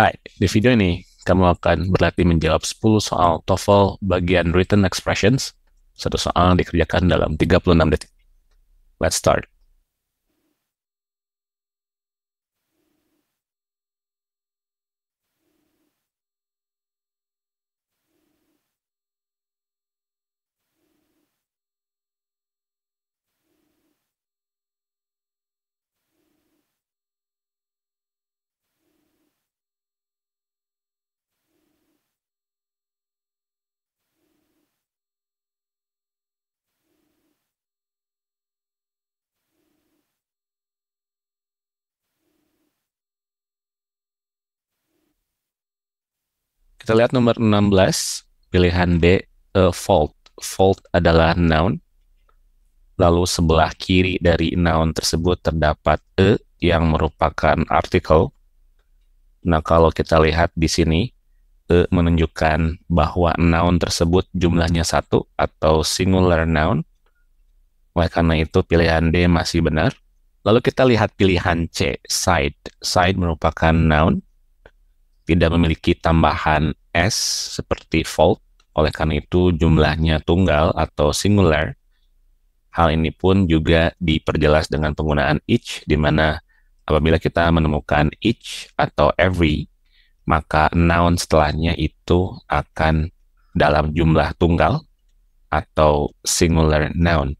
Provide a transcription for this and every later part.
Hai, ah, di video ini kamu akan berlatih menjawab 10 soal TOEFL bagian Written Expressions. Satu soal dikerjakan dalam 36 detik. Let's start. Kita lihat nomor 16, pilihan D, eh, fault. Fault adalah noun. Lalu sebelah kiri dari noun tersebut terdapat e yang merupakan artikel. Nah, kalau kita lihat di sini, e menunjukkan bahwa noun tersebut jumlahnya satu atau singular noun. Oleh karena itu, pilihan D masih benar. Lalu kita lihat pilihan C, side. Side merupakan noun, tidak memiliki tambahan S seperti volt, oleh karena itu jumlahnya tunggal atau singular. Hal ini pun juga diperjelas dengan penggunaan each, di mana apabila kita menemukan each atau every, maka noun setelahnya itu akan dalam jumlah tunggal atau singular noun.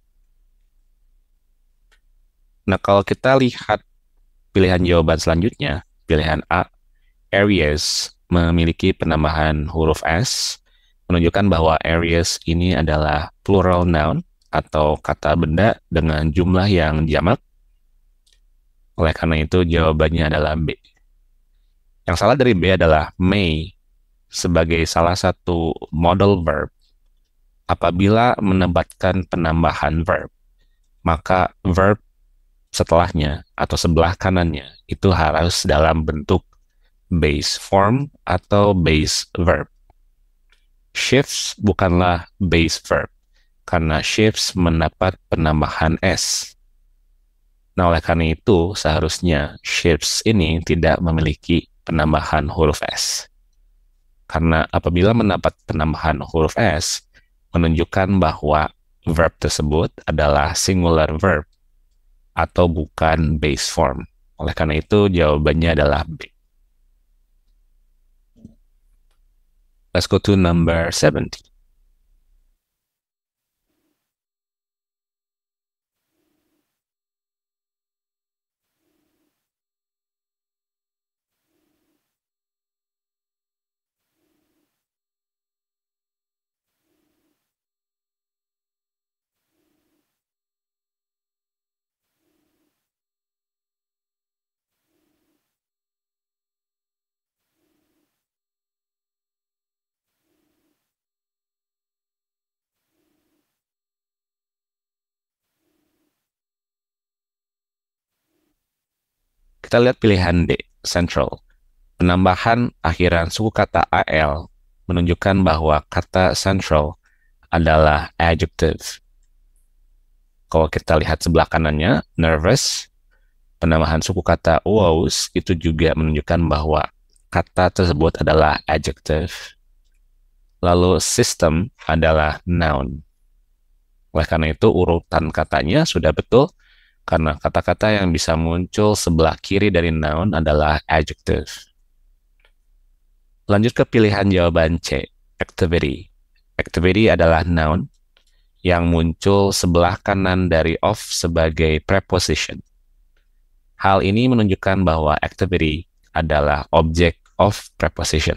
Nah, kalau kita lihat pilihan jawaban selanjutnya, pilihan A, areas memiliki penambahan huruf S, menunjukkan bahwa areas ini adalah plural noun atau kata benda dengan jumlah yang jamak. Oleh karena itu jawabannya adalah B. Yang salah dari B adalah may sebagai salah satu model verb. Apabila menempatkan penambahan verb, maka verb setelahnya atau sebelah kanannya itu harus dalam bentuk base form atau base verb. Shifts bukanlah base verb, karena shifts mendapat penambahan S. Nah, oleh karena itu, seharusnya shifts ini tidak memiliki penambahan huruf S. Karena apabila mendapat penambahan huruf S, menunjukkan bahwa verb tersebut adalah singular verb atau bukan base form. Oleh karena itu, jawabannya adalah B. Let's go to number 70. Kita lihat pilihan D, central. Penambahan akhiran suku kata AL menunjukkan bahwa kata central adalah adjective. Kalau kita lihat sebelah kanannya, nervous, penambahan suku kata woes itu juga menunjukkan bahwa kata tersebut adalah adjective. Lalu system adalah noun. Oleh karena itu urutan katanya sudah betul, karena kata-kata yang bisa muncul sebelah kiri dari noun adalah adjective. Lanjut ke pilihan jawaban C, activity. Activity adalah noun yang muncul sebelah kanan dari of sebagai preposition. Hal ini menunjukkan bahwa activity adalah objek of preposition.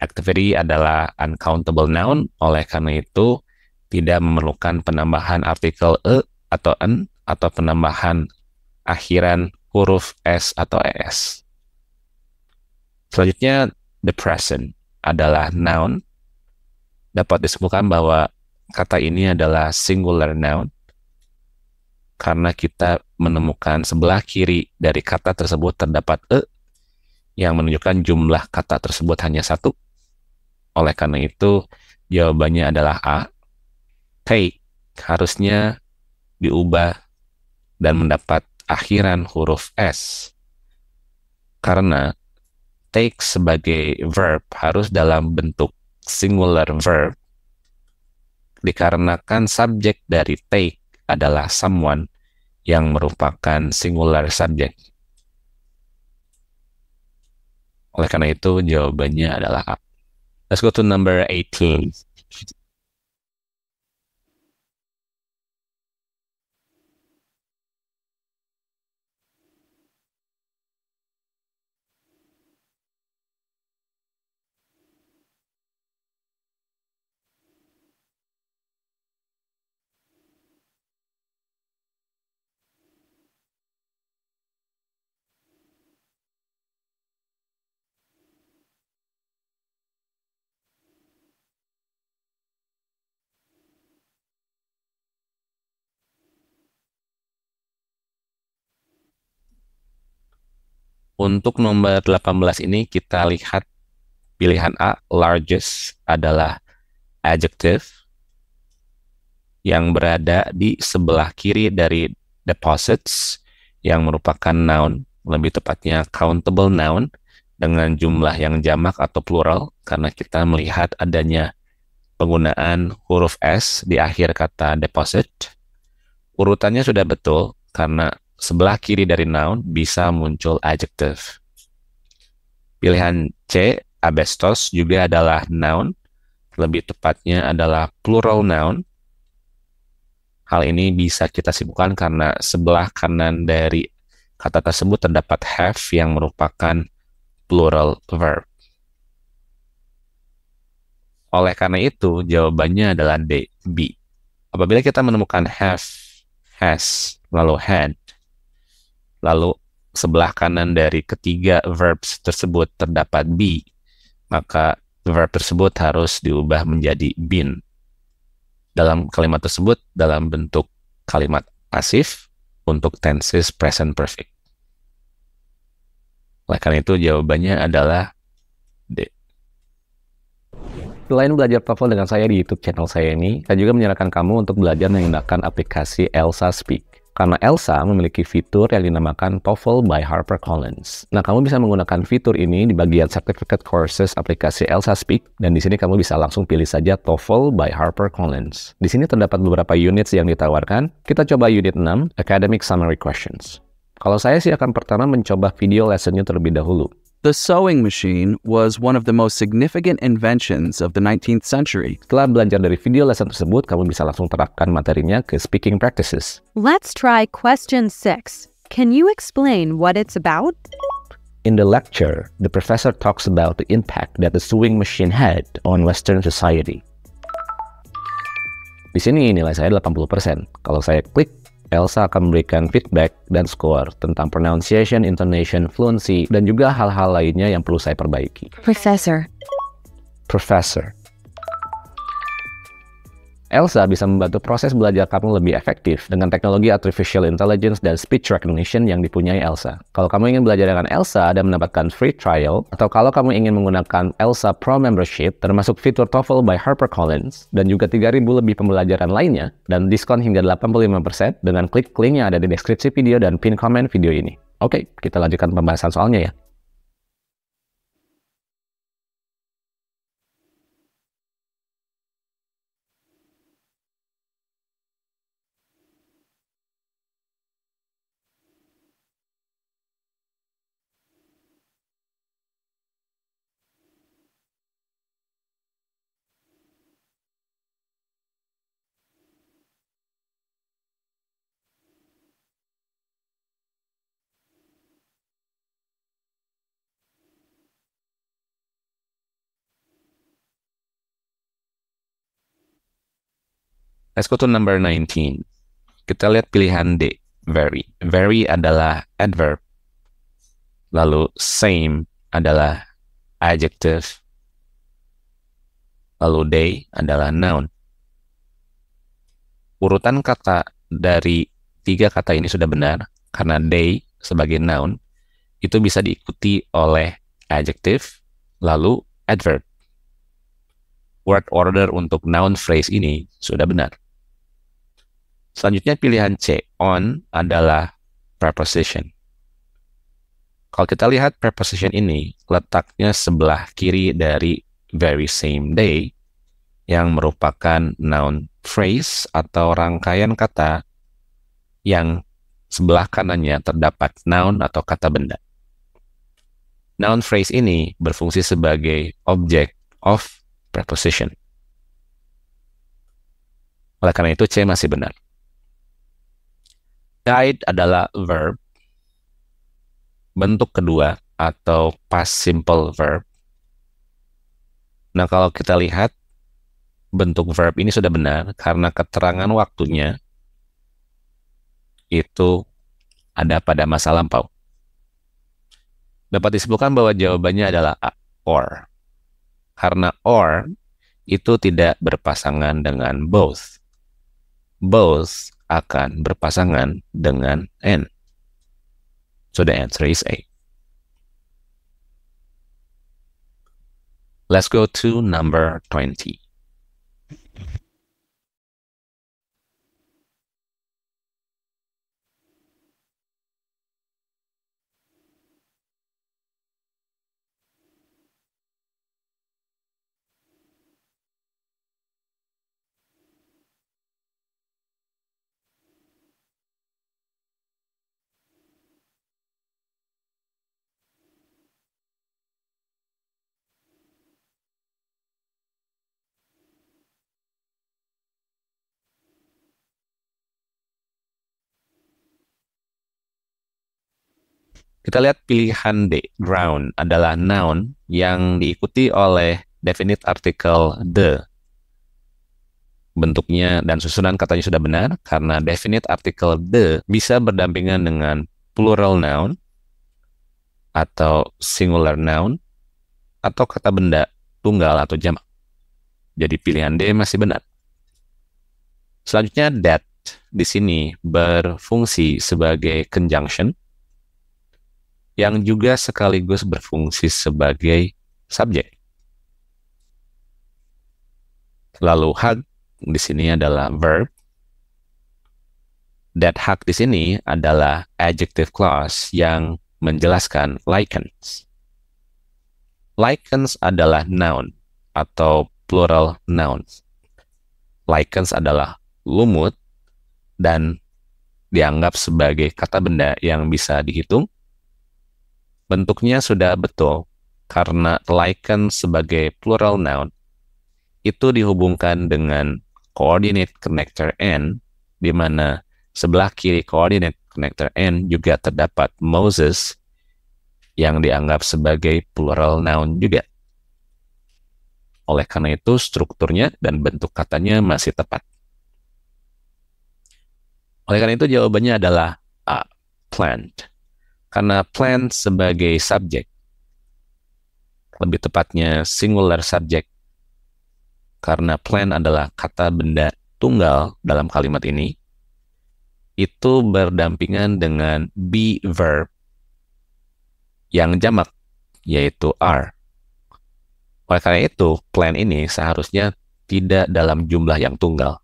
Activity adalah uncountable noun, oleh karena itu tidak memerlukan penambahan artikel e atau n atau penambahan akhiran huruf S atau ES. Selanjutnya, the present adalah noun. Dapat disebutkan bahwa kata ini adalah singular noun karena kita menemukan sebelah kiri dari kata tersebut terdapat e yang menunjukkan jumlah kata tersebut hanya satu. Oleh karena itu, jawabannya adalah A. Take harusnya diubah dan mendapat akhiran huruf S. Karena take sebagai verb harus dalam bentuk singular verb. Dikarenakan subjek dari take adalah someone yang merupakan singular subjek. Oleh karena itu jawabannya adalah A. Let's go to number 18. Untuk nomor 18 ini kita lihat pilihan A, largest adalah adjective yang berada di sebelah kiri dari deposits yang merupakan noun, lebih tepatnya countable noun dengan jumlah yang jamak atau plural karena kita melihat adanya penggunaan huruf S di akhir kata deposit. Urutannya sudah betul karena sebelah kiri dari noun bisa muncul adjective. Pilihan C, asbestos juga adalah noun, lebih tepatnya adalah plural noun. Hal ini bisa kita simpulkan karena sebelah kanan dari kata tersebut terdapat have yang merupakan plural verb. Oleh karena itu, jawabannya adalah D, B. Apabila kita menemukan have, has, lalu had, lalu sebelah kanan dari ketiga verbs tersebut terdapat be, maka verb tersebut harus diubah menjadi been. Dalam kalimat tersebut dalam bentuk kalimat pasif untuk tenses present perfect. Oleh karena itu jawabannya adalah D. Selain belajar TOEFL dengan saya di YouTube channel saya ini, saya juga menyarankan kamu untuk belajar menggunakan aplikasi Elsa Speak karena Elsa memiliki fitur yang dinamakan TOEFL by HarperCollins. Nah, kamu bisa menggunakan fitur ini di bagian Certificate Courses aplikasi Elsa Speak, dan di sini kamu bisa langsung pilih saja TOEFL by HarperCollins. Di sini terdapat beberapa unit yang ditawarkan. Kita coba unit 6, Academic Summary Questions. Kalau saya sih akan pertama mencoba video lessonnya terlebih dahulu. The sewing machine was one of the most significant inventions of the 19th century. Setelah belajar dari video lesson tersebut, kamu bisa langsung terapkan materinya ke speaking practices. Let's try question 6. Can you explain what it's about? In the lecture, the professor talks about the impact that the sewing machine had on Western society. Di sini nilai saya 80%. Kalau saya klik Elsa akan memberikan feedback dan skor tentang pronunciation, intonation, fluency, dan juga hal-hal lainnya yang perlu saya perbaiki. Professor. Professor. Elsa bisa membantu proses belajar kamu lebih efektif dengan teknologi artificial intelligence dan speech recognition yang dipunyai Elsa. Kalau kamu ingin belajar dengan Elsa dan mendapatkan free trial, atau kalau kamu ingin menggunakan Elsa Pro membership, termasuk fitur TOEFL by HarperCollins, dan juga 3.000 lebih pembelajaran lainnya, dan diskon hingga 85% dengan klik link yang ada di deskripsi video dan pin komen video ini. Oke, kita lanjutkan pembahasan soalnya ya. Let's go to number 19. Kita lihat pilihan D, very. Very adalah adverb. Lalu same adalah adjective. Lalu day adalah noun. Urutan kata dari tiga kata ini sudah benar karena day sebagai noun itu bisa diikuti oleh adjective lalu adverb. Word order untuk noun phrase ini sudah benar. Selanjutnya pilihan C, on adalah preposition. Kalau kita lihat preposition ini letaknya sebelah kiri dari very same day yang merupakan noun phrase atau rangkaian kata yang sebelah kanannya terdapat noun atau kata benda. Noun phrase ini berfungsi sebagai object of preposition. Oleh karena itu C masih benar. Guide adalah verb. Bentuk kedua atau past simple verb. Nah, kalau kita lihat bentuk verb ini sudah benar karena keterangan waktunya itu ada pada masa lampau. Dapat disebutkan bahwa jawabannya adalah A, or. Karena or itu tidak berpasangan dengan both. Both akan berpasangan dengan N. So the answer is A. Let's go to number 20. Kita lihat pilihan D, ground adalah noun yang diikuti oleh definite article the. Bentuknya dan susunan katanya sudah benar karena definite article the bisa berdampingan dengan plural noun atau singular noun atau kata benda tunggal atau jamak. Jadi pilihan D masih benar. Selanjutnya that di sini berfungsi sebagai conjunction yang juga sekaligus berfungsi sebagai subjek. Lalu hug di sini adalah verb. That hug di sini adalah adjective clause yang menjelaskan lichens. Lichens adalah noun atau plural noun. Lichens adalah lumut dan dianggap sebagai kata benda yang bisa dihitung bentuknya sudah betul karena lichen sebagai plural noun itu dihubungkan dengan coordinate connector n di mana sebelah kiri coordinate connector n juga terdapat Moses yang dianggap sebagai plural noun juga. Oleh karena itu, strukturnya dan bentuk katanya masih tepat. Oleh karena itu, jawabannya adalah A. Uh, plant. Karena plan sebagai subjek, lebih tepatnya singular subjek, karena plan adalah kata benda tunggal dalam kalimat ini, itu berdampingan dengan be verb yang jamak, yaitu are. Oleh karena itu, plan ini seharusnya tidak dalam jumlah yang tunggal.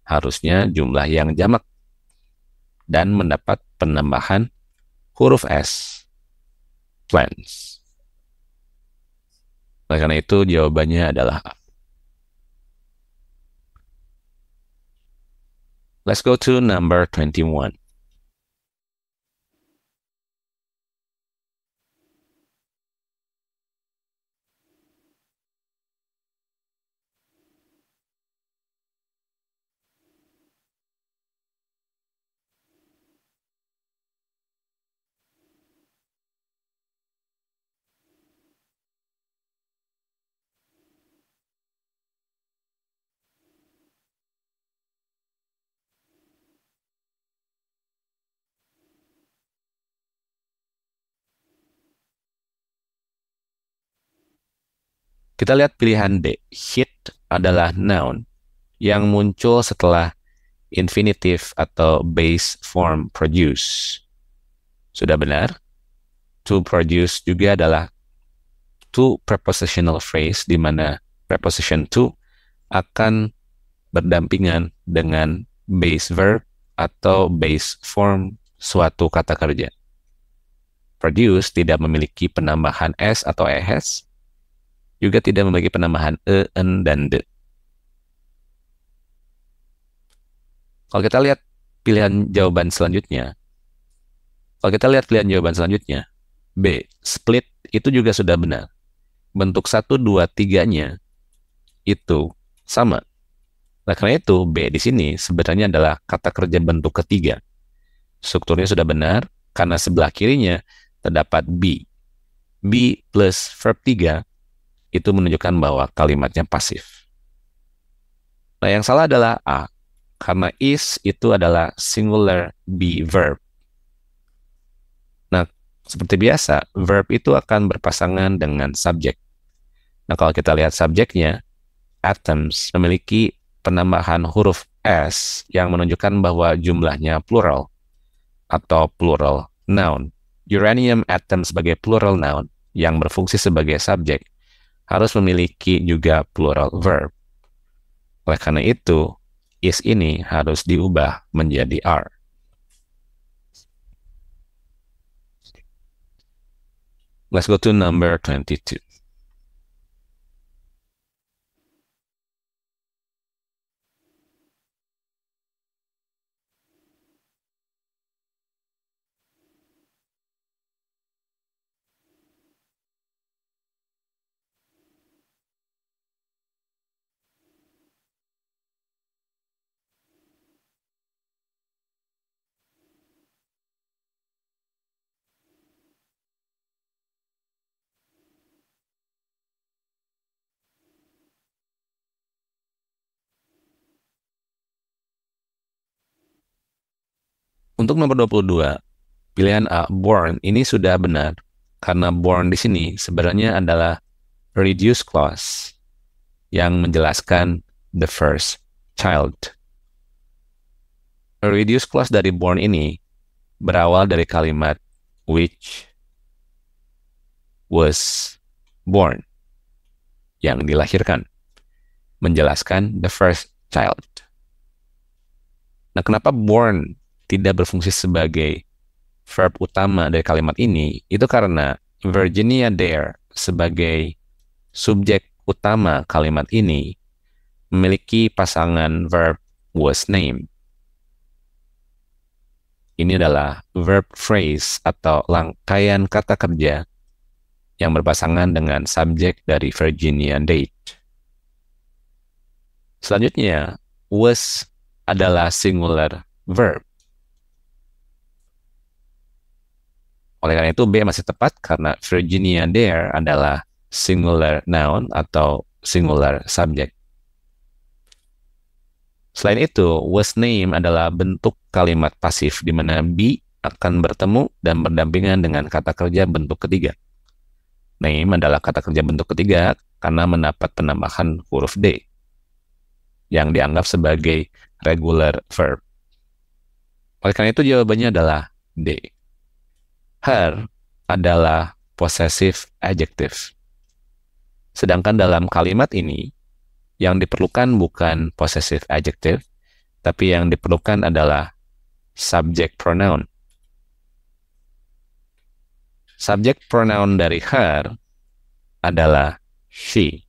Harusnya jumlah yang jamak dan mendapat penambahan huruf S. Plans. Oleh karena itu jawabannya adalah A. Let's go to number 21. Kita lihat pilihan D. Hit adalah noun yang muncul setelah infinitive atau base form produce. Sudah benar? To produce juga adalah to prepositional phrase di mana preposition to akan berdampingan dengan base verb atau base form suatu kata kerja. Produce tidak memiliki penambahan S atau ES juga tidak membagi penambahan e, en, dan de. Kalau kita lihat pilihan jawaban selanjutnya, kalau kita lihat pilihan jawaban selanjutnya, B, split itu juga sudah benar. Bentuk 1, 2, 3-nya itu sama. Nah, karena itu B di sini sebenarnya adalah kata kerja bentuk ketiga. Strukturnya sudah benar karena sebelah kirinya terdapat B. B plus verb 3 itu menunjukkan bahwa kalimatnya pasif. Nah, yang salah adalah A, karena is itu adalah singular be verb. Nah, seperti biasa, verb itu akan berpasangan dengan subjek. Nah, kalau kita lihat subjeknya, atoms memiliki penambahan huruf S yang menunjukkan bahwa jumlahnya plural atau plural noun. Uranium atom sebagai plural noun yang berfungsi sebagai subjek harus memiliki juga plural verb. Oleh karena itu, is ini harus diubah menjadi are. Let's go to number 22. Untuk nomor 22, pilihan A, born, ini sudah benar. Karena born di sini sebenarnya adalah reduce clause yang menjelaskan the first child. Reduce clause dari born ini berawal dari kalimat which was born yang dilahirkan menjelaskan the first child. Nah, kenapa born tidak berfungsi sebagai verb utama dari kalimat ini itu karena Virginia Dare sebagai subjek utama kalimat ini memiliki pasangan verb was named. Ini adalah verb phrase atau rangkaian kata kerja yang berpasangan dengan subjek dari Virginia Date. Selanjutnya, was adalah singular verb Oleh karena itu B masih tepat karena Virginia Dare adalah singular noun atau singular subject. Selain itu, was name adalah bentuk kalimat pasif di mana B akan bertemu dan berdampingan dengan kata kerja bentuk ketiga. Name adalah kata kerja bentuk ketiga karena mendapat penambahan huruf D yang dianggap sebagai regular verb. Oleh karena itu jawabannya adalah D her adalah possessive adjective. Sedangkan dalam kalimat ini, yang diperlukan bukan possessive adjective, tapi yang diperlukan adalah subject pronoun. Subject pronoun dari her adalah she,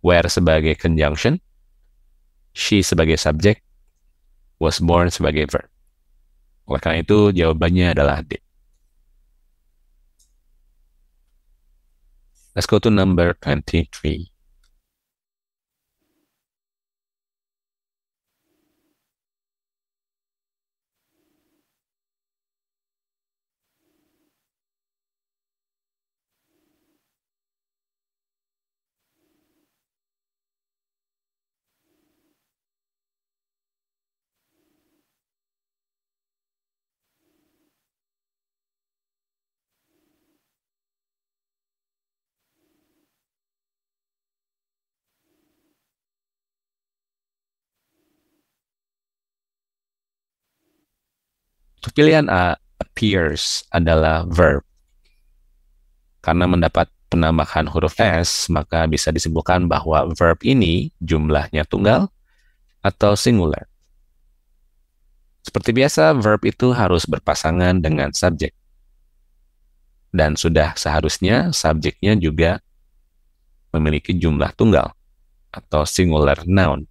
where sebagai conjunction, she sebagai subject, was born sebagai verb. Oleh karena itu jawabannya adalah D. Let's go to number 23. Pilihan A, appears adalah verb. Karena hmm. mendapat penambahan huruf S, maka bisa disimpulkan bahwa verb ini jumlahnya tunggal atau singular. Seperti biasa, verb itu harus berpasangan dengan subjek. Dan sudah seharusnya subjeknya juga memiliki jumlah tunggal atau singular noun.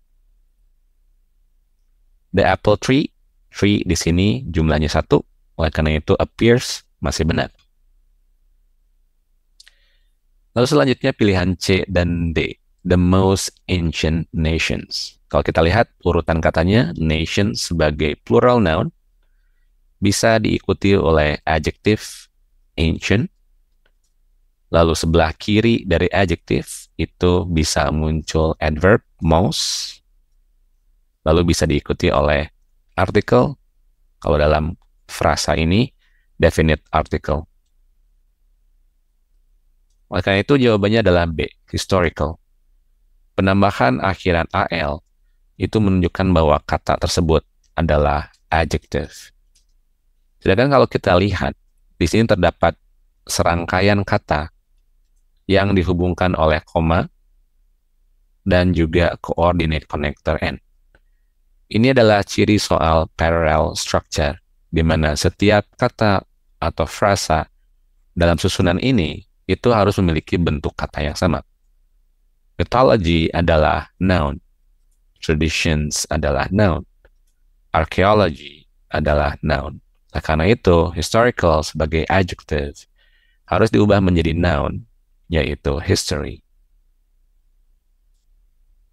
The apple tree V di sini jumlahnya satu, oleh karena itu appears masih benar. Lalu selanjutnya pilihan C dan D, the most ancient nations. Kalau kita lihat urutan katanya, nation sebagai plural noun bisa diikuti oleh adjective ancient. Lalu sebelah kiri dari adjective itu bisa muncul adverb most. Lalu bisa diikuti oleh Artikel kalau dalam frasa ini definite article. Oleh karena itu jawabannya adalah B, historical. Penambahan akhiran AL itu menunjukkan bahwa kata tersebut adalah adjective. Sedangkan kalau kita lihat, di sini terdapat serangkaian kata yang dihubungkan oleh koma dan juga coordinate connector N. Ini adalah ciri soal parallel structure, di mana setiap kata atau frasa dalam susunan ini itu harus memiliki bentuk kata yang sama. Mythology adalah noun, traditions adalah noun, archaeology adalah noun. Nah, karena itu, historical sebagai adjective harus diubah menjadi noun, yaitu history.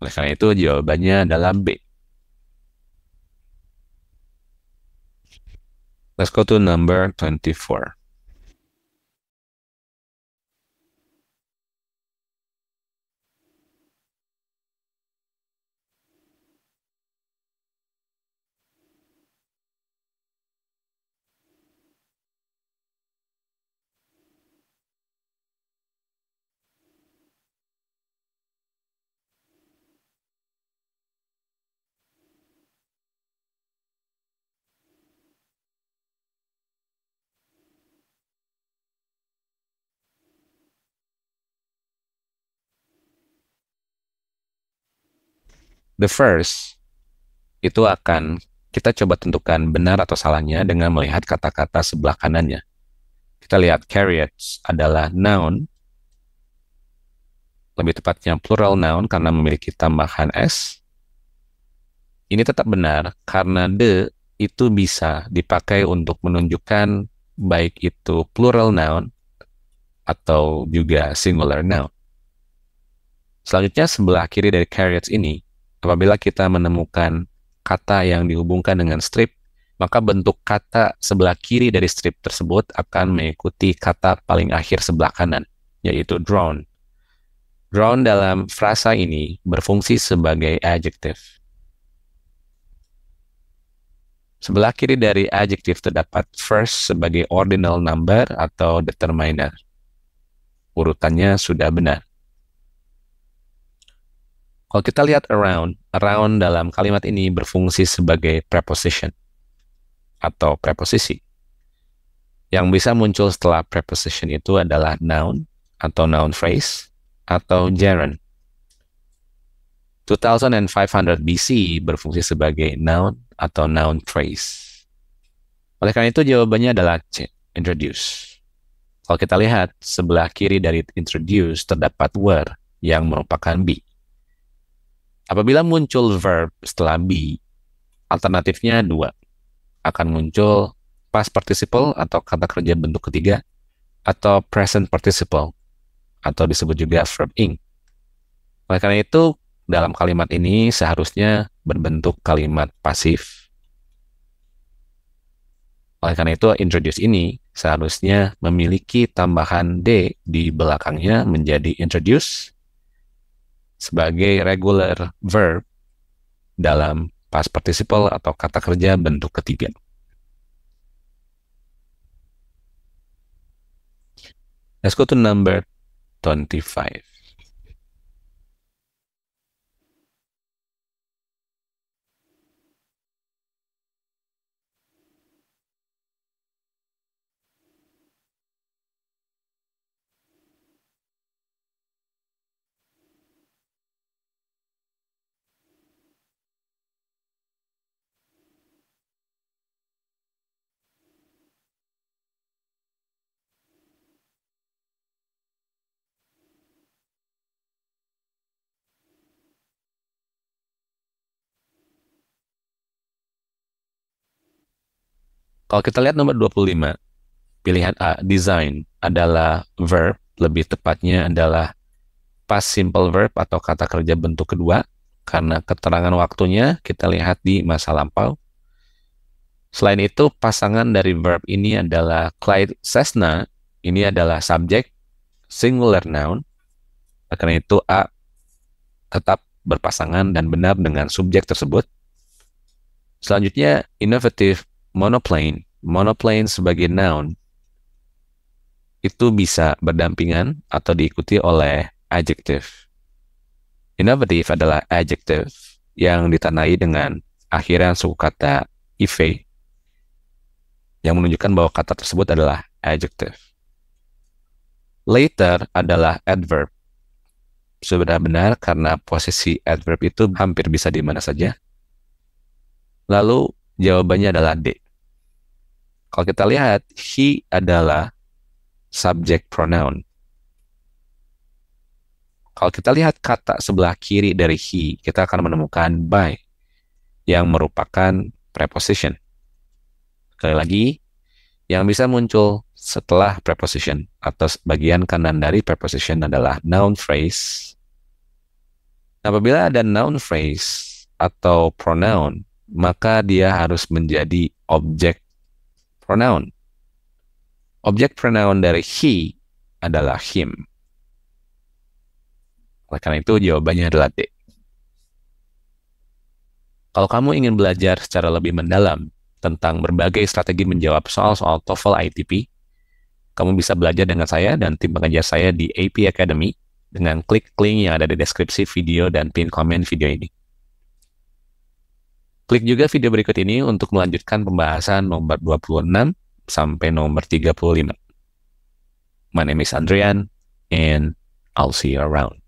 Oleh karena itu, jawabannya adalah B. Let's go to number 24. the first itu akan kita coba tentukan benar atau salahnya dengan melihat kata-kata sebelah kanannya. Kita lihat carrots adalah noun, lebih tepatnya plural noun karena memiliki tambahan s. Ini tetap benar karena the itu bisa dipakai untuk menunjukkan baik itu plural noun atau juga singular noun. Selanjutnya sebelah kiri dari carrots ini Apabila kita menemukan kata yang dihubungkan dengan strip, maka bentuk kata sebelah kiri dari strip tersebut akan mengikuti kata paling akhir sebelah kanan, yaitu drawn. Drawn dalam frasa ini berfungsi sebagai adjektif. Sebelah kiri dari adjektif terdapat first sebagai ordinal number atau determiner. Urutannya sudah benar. Kalau kita lihat around, around dalam kalimat ini berfungsi sebagai preposition atau preposisi. Yang bisa muncul setelah preposition itu adalah noun atau noun phrase atau gerund. 2500 BC berfungsi sebagai noun atau noun phrase. Oleh karena itu jawabannya adalah C, introduce. Kalau kita lihat, sebelah kiri dari introduce terdapat were yang merupakan be Apabila muncul verb setelah be, alternatifnya dua. Akan muncul past participle atau kata kerja bentuk ketiga, atau present participle, atau disebut juga verb ing. Oleh karena itu, dalam kalimat ini seharusnya berbentuk kalimat pasif. Oleh karena itu, introduce ini seharusnya memiliki tambahan D di belakangnya menjadi introduce sebagai regular verb dalam past participle atau kata kerja bentuk ketiga. Let's go to number 25. Kalau kita lihat nomor 25, pilihan A, design, adalah verb, lebih tepatnya adalah past simple verb atau kata kerja bentuk kedua, karena keterangan waktunya kita lihat di masa lampau. Selain itu, pasangan dari verb ini adalah Clyde Cessna, ini adalah subjek, singular noun, karena itu A tetap berpasangan dan benar dengan subjek tersebut. Selanjutnya, innovative monoplane, monoplane sebagai noun itu bisa berdampingan atau diikuti oleh adjective. Innovative adalah adjective yang ditandai dengan akhiran suku kata ive yang menunjukkan bahwa kata tersebut adalah adjective. Later adalah adverb. Sebenarnya benar karena posisi adverb itu hampir bisa di mana saja. Lalu jawabannya adalah D. Kalau kita lihat, he adalah subject pronoun. Kalau kita lihat kata sebelah kiri dari he, kita akan menemukan by yang merupakan preposition. Sekali lagi, yang bisa muncul setelah preposition atau bagian kanan dari preposition adalah noun phrase. Nah, apabila ada noun phrase atau pronoun, maka dia harus menjadi objek pronoun. Objek pronoun dari he adalah him. Oleh karena itu jawabannya adalah D. Kalau kamu ingin belajar secara lebih mendalam tentang berbagai strategi menjawab soal-soal TOEFL ITP, kamu bisa belajar dengan saya dan tim pengajar saya di AP Academy dengan klik link yang ada di deskripsi video dan pin komen video ini. Klik juga video berikut ini untuk melanjutkan pembahasan nomor 26 sampai nomor 35. My name is Andrian, and I'll see you around.